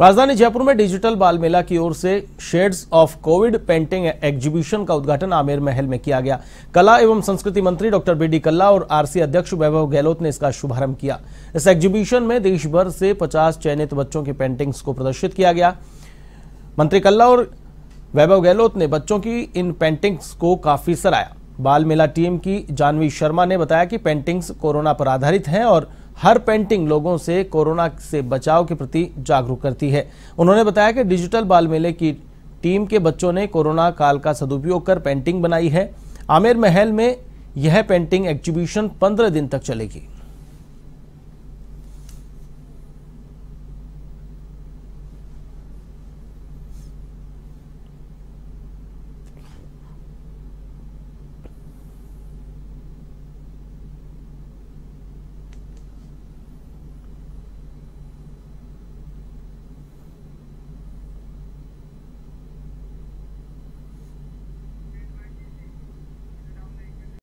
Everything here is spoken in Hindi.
राजधानी जयपुर में डिजिटल बाल मेला की ओर से shades of Covid painting exhibition का उद्घाटन आमेर महल में किया गया कला एवं संस्कृति मंत्री डॉक्टर बी डी कल्ला और आरसी अध्यक्ष वैभव गहलोत ने इसका शुभारंभ किया इस एग्जीबिशन में देश भर से 50 चयनित बच्चों की पेंटिंग्स को प्रदर्शित किया गया मंत्री कल्ला और वैभव गहलोत ने बच्चों की इन पेंटिंग्स को काफी सराया बाल मेला टीम की जानवी शर्मा ने बताया कि पेंटिंग्स कोरोना पर आधारित हैं और हर पेंटिंग लोगों से कोरोना से बचाव के प्रति जागरूक करती है उन्होंने बताया कि डिजिटल बाल मेले की टीम के बच्चों ने कोरोना काल का सदुपयोग कर पेंटिंग बनाई है आमेर महल में यह पेंटिंग एग्जीबिशन पंद्रह दिन तक चलेगी